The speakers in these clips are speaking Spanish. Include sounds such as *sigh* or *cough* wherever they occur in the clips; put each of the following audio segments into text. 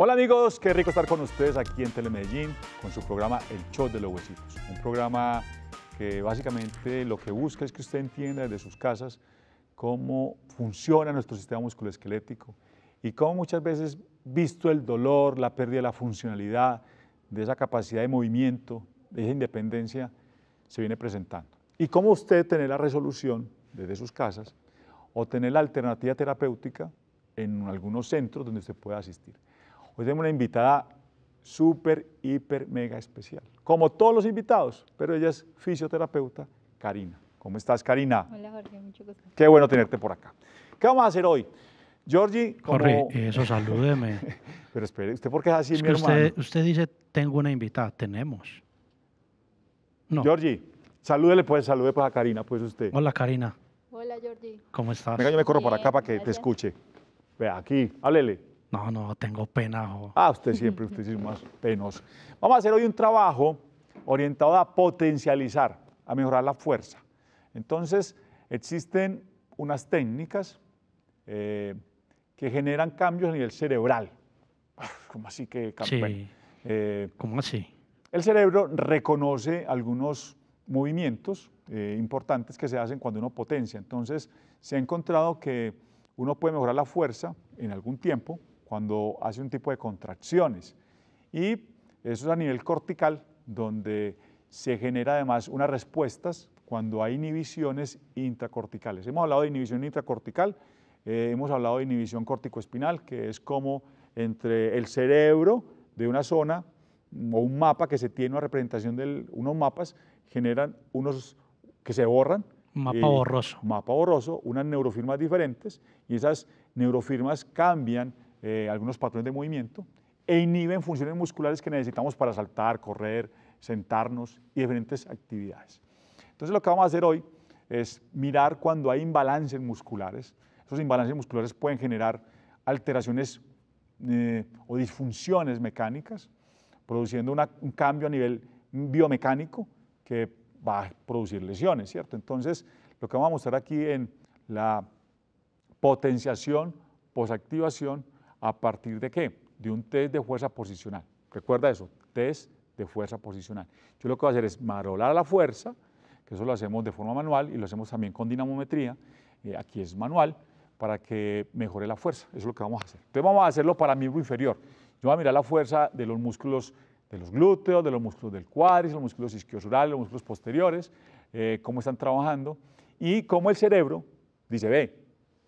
Hola amigos, qué rico estar con ustedes aquí en Telemedellín con su programa El Show de los Huesitos. Un programa que básicamente lo que busca es que usted entienda desde sus casas cómo funciona nuestro sistema musculoesquelético y cómo muchas veces, visto el dolor, la pérdida de la funcionalidad, de esa capacidad de movimiento, de esa independencia, se viene presentando. Y cómo usted tener la resolución desde sus casas o tener la alternativa terapéutica en algunos centros donde usted pueda asistir. Hoy tenemos una invitada súper, hiper, mega especial. Como todos los invitados, pero ella es fisioterapeuta, Karina. ¿Cómo estás, Karina? Hola, Jorge, mucho gusto. Qué bueno tenerte por acá. ¿Qué vamos a hacer hoy? Georgie, Corre. eso, salúdeme. *laughs* pero espere, ¿usted por qué es así, mi que hermano? Usted, dice, tengo una invitada, tenemos. No. Georgie, salúdele pues, salude pues, a Karina, pues usted. Hola, Karina. Hola, Georgie. ¿Cómo estás? Venga, yo me corro por acá para que te escuche. Vea, aquí, háblele. No, no, tengo pena. Ah, usted siempre, usted es más penoso. Vamos a hacer hoy un trabajo orientado a potencializar, a mejorar la fuerza. Entonces, existen unas técnicas eh, que generan cambios a nivel cerebral. ¿Cómo así que cambian? Sí. Eh, ¿Cómo así? El cerebro reconoce algunos movimientos eh, importantes que se hacen cuando uno potencia. Entonces, se ha encontrado que uno puede mejorar la fuerza en algún tiempo, cuando hace un tipo de contracciones. Y eso es a nivel cortical, donde se genera además unas respuestas cuando hay inhibiciones intracorticales. Hemos hablado de inhibición intracortical, eh, hemos hablado de inhibición corticoespinal, que es como entre el cerebro de una zona o un mapa que se tiene una representación de unos mapas, generan unos que se borran. Mapa eh, borroso. Mapa borroso, unas neurofirmas diferentes y esas neurofirmas cambian eh, algunos patrones de movimiento e inhiben funciones musculares que necesitamos para saltar, correr, sentarnos y diferentes actividades. Entonces lo que vamos a hacer hoy es mirar cuando hay imbalances musculares. Esos imbalances musculares pueden generar alteraciones eh, o disfunciones mecánicas, produciendo un cambio a nivel biomecánico que va a producir lesiones, ¿cierto? Entonces, lo que vamos a mostrar aquí en la potenciación, posactivación, ¿A partir de qué? De un test de fuerza posicional. Recuerda eso, test de fuerza posicional. Yo lo que voy a hacer es marolar la fuerza, que eso lo hacemos de forma manual y lo hacemos también con dinamometría. Eh, aquí es manual para que mejore la fuerza. Eso es lo que vamos a hacer. Entonces vamos a hacerlo para miembro inferior. Yo voy a mirar la fuerza de los músculos de los glúteos, de los músculos del cuádriceps, los músculos isquiosurales, los músculos posteriores, eh, cómo están trabajando y cómo el cerebro dice, ve,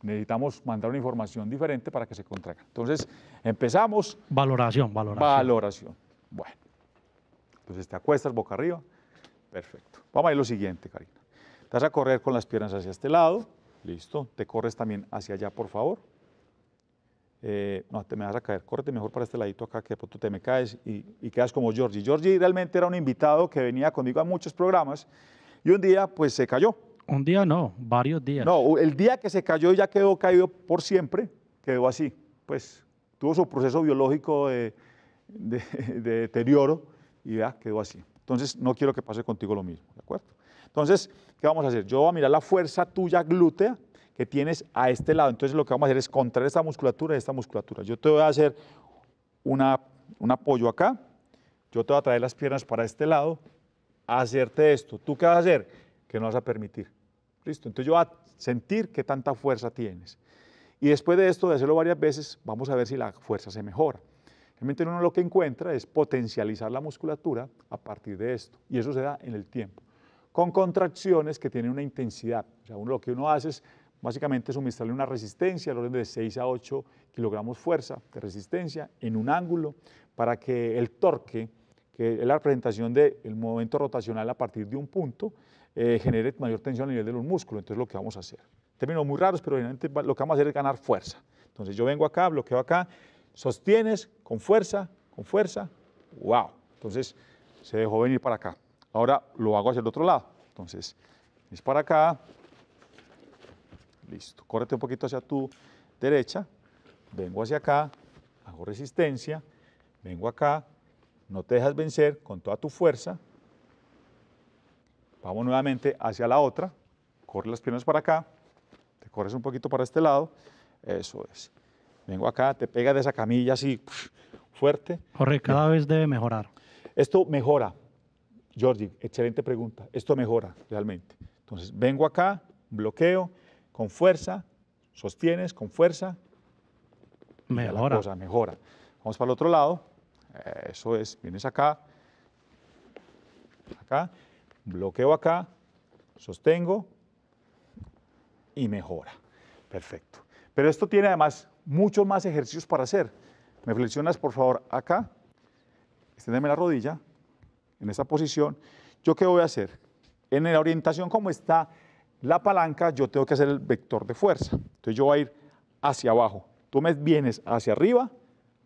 necesitamos mandar una información diferente para que se contraiga. Entonces, empezamos. Valoración, valoración. Valoración. Bueno. Entonces te acuestas boca arriba. Perfecto. Vamos a ir lo siguiente, Karina. Te vas a correr con las piernas hacia este lado. Listo. Te corres también hacia allá, por favor. Eh, no, te me vas a caer. Córrete mejor para este ladito acá, que de pronto te me caes y, y quedas como Georgie. Georgie realmente era un invitado que venía conmigo a muchos programas y un día pues se cayó un día no, varios días. No, el día que se cayó ya quedó caído por siempre, quedó así. Pues tuvo su proceso biológico *laughs* de, deterioro y ya quedó así. Entonces no quiero que pase contigo lo mismo, ¿de acuerdo? Entonces, ¿qué vamos a hacer? Yo voy a mirar la fuerza tuya glútea que tienes a este lado. Entonces lo que vamos a hacer es contraer esta musculatura y esta musculatura. Yo te voy a hacer una, un apoyo acá, yo te voy a traer las piernas para este lado, hacerte esto. ¿Tú qué vas a hacer? Que no vas a permitir entonces yo voy a sentir qué tanta fuerza tienes. Y después de esto, de hacerlo varias veces, vamos a ver si la fuerza se mejora. Realmente uno lo que encuentra es potencializar la musculatura a partir de esto. Y eso se da en el tiempo. Con contracciones que tienen una intensidad. O sea, uno, lo que uno hace es básicamente suministrarle una resistencia al orden de 6 a 8 kilogramos fuerza de resistencia en un ángulo para que el torque, que es la representación del movimiento rotacional a partir de un punto, eh, genere mayor tensión a nivel de los músculos. Entonces lo que vamos a hacer, términos muy raros, pero generalmente lo que vamos a hacer es ganar fuerza. Entonces yo vengo acá, bloqueo acá, sostienes con fuerza, con fuerza, wow. Entonces se dejó venir para acá. Ahora lo hago hacia el otro lado. Entonces es para acá, listo. Córrete un poquito hacia tu derecha, vengo hacia acá, hago resistencia, vengo acá, no te dejas vencer con toda tu fuerza, Vamos nuevamente hacia la otra, corre las piernas para acá, te corres un poquito para este lado, eso es. Vengo acá, te pega de esa camilla así fuerte. corre cada vez debe mejorar. Esto mejora, Jordi, excelente pregunta. Esto mejora realmente. Entonces, vengo acá, bloqueo, con fuerza, sostienes, con fuerza. Mejora. O mejora. Vamos para el otro lado. Eso es, vienes acá. Acá bloqueo acá, sostengo y mejora. Perfecto. Pero esto tiene además muchos más ejercicios para hacer. Me flexionas, por favor, acá. Exténdeme la rodilla en esa posición. ¿Yo qué voy a hacer? En la orientación como está la palanca, yo tengo que hacer el vector de fuerza. Entonces yo voy a ir hacia abajo. Tú me vienes hacia arriba,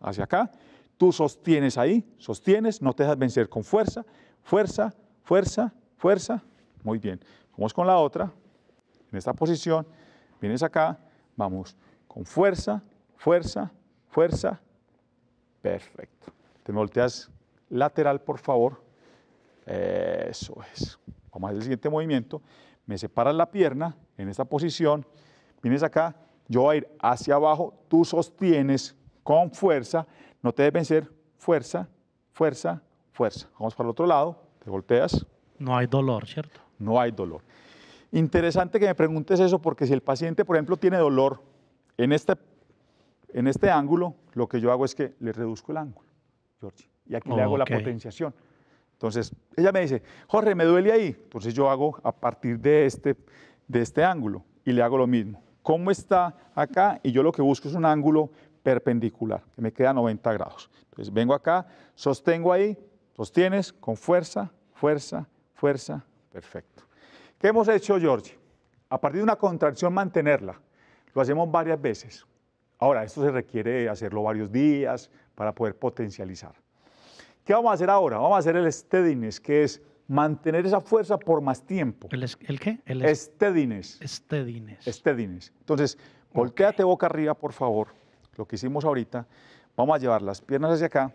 hacia acá. Tú sostienes ahí, sostienes, no te dejas vencer con fuerza, fuerza, fuerza fuerza, muy bien. Vamos con la otra, en esta posición, vienes acá, vamos con fuerza, fuerza, fuerza, perfecto. Te volteas lateral, por favor. Eso es. Vamos a hacer el siguiente movimiento. Me separas la pierna en esta posición. Vienes acá, yo voy a ir hacia abajo, tú sostienes con fuerza, no te debes vencer, fuerza, fuerza, fuerza. Vamos para el otro lado, te volteas, no hay dolor, ¿cierto? No hay dolor. Interesante que me preguntes eso porque si el paciente, por ejemplo, tiene dolor en este, en este ángulo, lo que yo hago es que le reduzco el ángulo, y aquí le hago la potenciación. Entonces, ella me dice, Jorge, me duele ahí. Entonces yo hago a partir de este, de este ángulo y le hago lo mismo. ¿Cómo está acá? Y yo lo que busco es un ángulo perpendicular, que me queda 90 grados. Entonces vengo acá, sostengo ahí, sostienes con fuerza, fuerza, fuerza, perfecto. ¿Qué hemos hecho, George? A partir de una contracción, mantenerla. Lo hacemos varias veces. Ahora, esto se requiere hacerlo varios días para poder potencializar. ¿Qué vamos a hacer ahora? Vamos a hacer el steadiness, que es mantener esa fuerza por más tiempo. ¿El, qué? El steadiness. Steadiness. Steadiness. Entonces, volteate boca arriba, por favor. Lo que hicimos ahorita. Vamos a llevar las piernas hacia acá,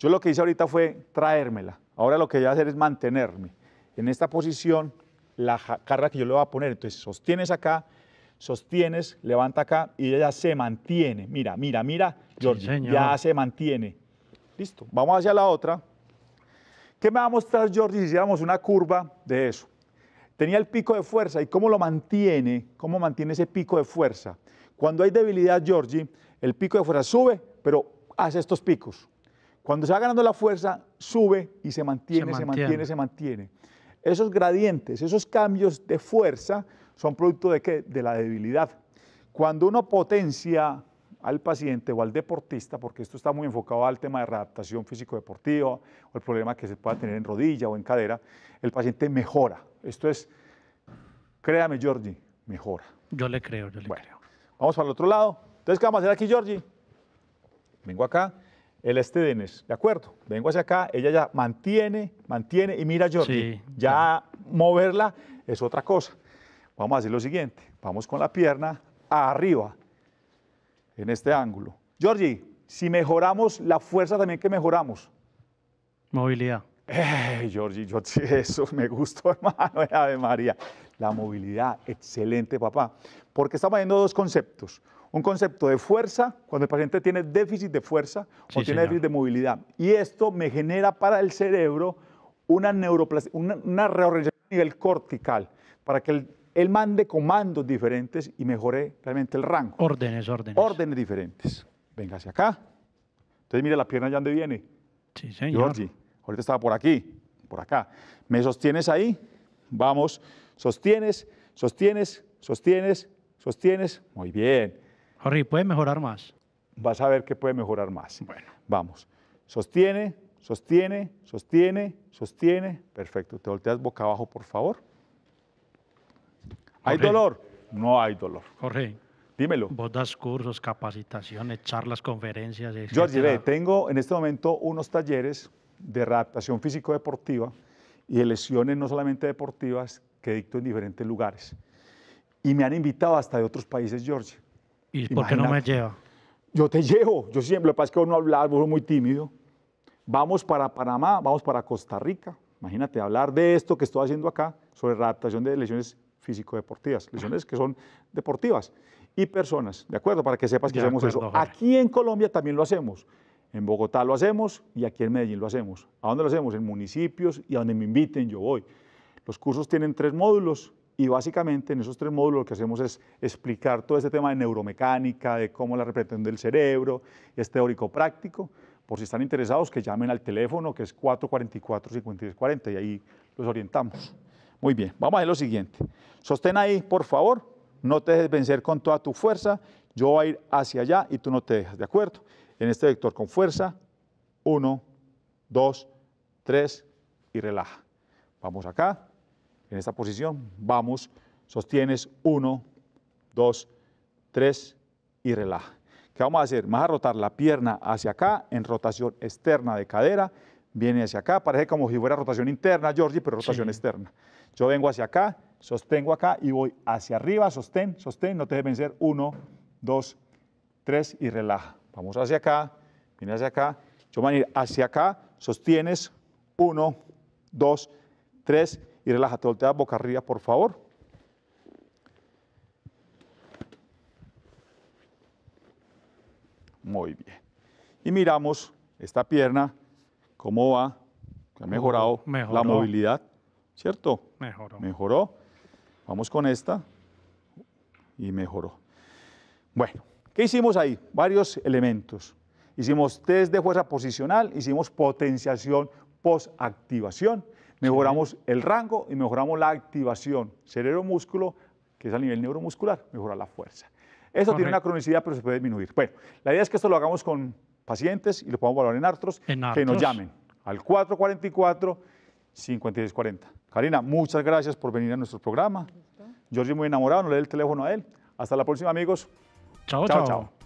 yo lo que hice ahorita fue traérmela. Ahora lo que voy a hacer es mantenerme en esta posición, la carga que yo le voy a poner. Entonces sostienes acá, sostienes, levanta acá y ella se mantiene. Mira, mira, mira, ya se mantiene. Listo, vamos hacia la otra. ¿Qué me va a mostrar Jordi si hiciéramos una curva de eso? Tenía el pico de fuerza y cómo lo mantiene, cómo mantiene ese pico de fuerza. Cuando hay debilidad, Georgie, el pico de fuerza sube, pero hace estos picos. Cuando se va ganando la fuerza, sube y se mantiene, se mantiene, se mantiene. Esos gradientes, esos cambios de fuerza son producto de, qué? de la debilidad. Cuando uno potencia al paciente o al deportista, porque esto está muy enfocado al tema de readaptación físico-deportiva o el problema que se pueda tener en rodilla o en cadera, el paciente mejora. Esto es, créame, Georgie, mejora. Yo le creo, yo le creo. Vamos para el otro lado. Entonces, ¿qué vamos a hacer aquí, Georgie? Vengo acá el este Inés, de acuerdo, vengo hacia acá, ella ya mantiene, mantiene y mira Jordi, ya moverla es otra cosa. Vamos a hacer lo siguiente, vamos con la pierna arriba, en este ángulo. Jordi, si mejoramos la fuerza también que mejoramos. Movilidad. Eh, Jordi, *laughs* eso me gustó, *laughs* hermano, Ave María. La movilidad, excelente papá, porque estamos viendo dos conceptos. Un concepto de fuerza, cuando el paciente tiene déficit de fuerza o tiene déficit de movilidad. Y esto me genera para el cerebro una, una, una reorganización a nivel cortical, para que él mande comandos diferentes y mejore realmente el rango. Órdenes, órdenes. Órdenes diferentes. Venga hacia acá. Entonces, mire, la pierna ya donde viene. Sí, señor. Georgie, ahorita estaba por aquí, por acá. Me sostienes ahí. Vamos. Sostienes, sostienes, sostienes, sostienes. Muy bien. Jorge, ¿puede mejorar más? Vas a ver que puede mejorar más. Bueno. Vamos. Sostiene, sostiene, sostiene, sostiene. Perfecto. Te volteas boca abajo, por favor. ¿Hay dolor? No hay dolor. Jorge. Dímelo. Vos das cursos, capacitaciones, charlas, conferencias. Etc. Jorge, tengo en este momento unos talleres de adaptación físico-deportiva y lesiones no solamente deportivas, que dicto en diferentes lugares. Y me han invitado hasta de otros países, George. ¿Y por qué no me lleva? Yo te llevo, yo siempre, lo que pasa es que vos no hablás, vos muy tímido. Vamos para Panamá, vamos para Costa Rica. Imagínate hablar de esto que estoy haciendo acá, sobre la adaptación de lesiones físico-deportivas, lesiones que son deportivas y personas, ¿de acuerdo? Para que sepas que hacemos eso. Aquí en Colombia también lo hacemos. En Bogotá lo hacemos y aquí en Medellín lo hacemos. ¿A dónde lo hacemos? En municipios y a donde me inviten yo voy. Los cursos tienen tres módulos y básicamente en esos tres módulos lo que hacemos es explicar todo este tema de neuromecánica, de cómo la representación del cerebro, es teórico práctico. Por si están interesados, que llamen al teléfono que es 444-5340 y ahí los orientamos. Muy bien, vamos a hacer lo siguiente. Sostén ahí, por favor, no te dejes vencer con toda tu fuerza. Yo voy a ir hacia allá y tú no te dejas, ¿de acuerdo? En este vector con fuerza, uno, dos, tres y relaja. Vamos acá, en esta posición. Vamos, sostienes, uno, dos, tres y relaja. ¿Qué vamos a hacer? Vamos a rotar la pierna hacia acá en rotación externa de cadera. Viene hacia acá, parece como si fuera rotación interna, Georgie, pero rotación externa. Yo vengo hacia acá, sostengo acá y voy hacia arriba, sostén, sostén, no te dejes vencer. Uno, dos, tres y relaja. Vamos hacia acá, viene hacia acá. Yo voy a ir hacia acá, sostienes. Uno, dos, tres y relájate, voltea boca arriba, por favor. Muy bien. Y miramos esta pierna, cómo va, ha mejorado la movilidad, ¿cierto? Mejoró. Mejoró. Vamos con esta y mejoró. Bueno, ¿qué hicimos ahí? Varios elementos. Hicimos test de fuerza posicional, hicimos potenciación post-activación. Mejoramos el rango y mejoramos la activación cerebro-músculo, que es a nivel neuromuscular, mejora la fuerza. Eso tiene una cronicidad, pero se puede disminuir. Bueno, la idea es que esto lo hagamos con pacientes y lo podamos valorar en artros, que nos llamen al 444-5640. Karina, muchas gracias por venir a nuestro programa. Jorge muy enamorado, no le doy el teléfono a él. Hasta la próxima, amigos. chao. chao.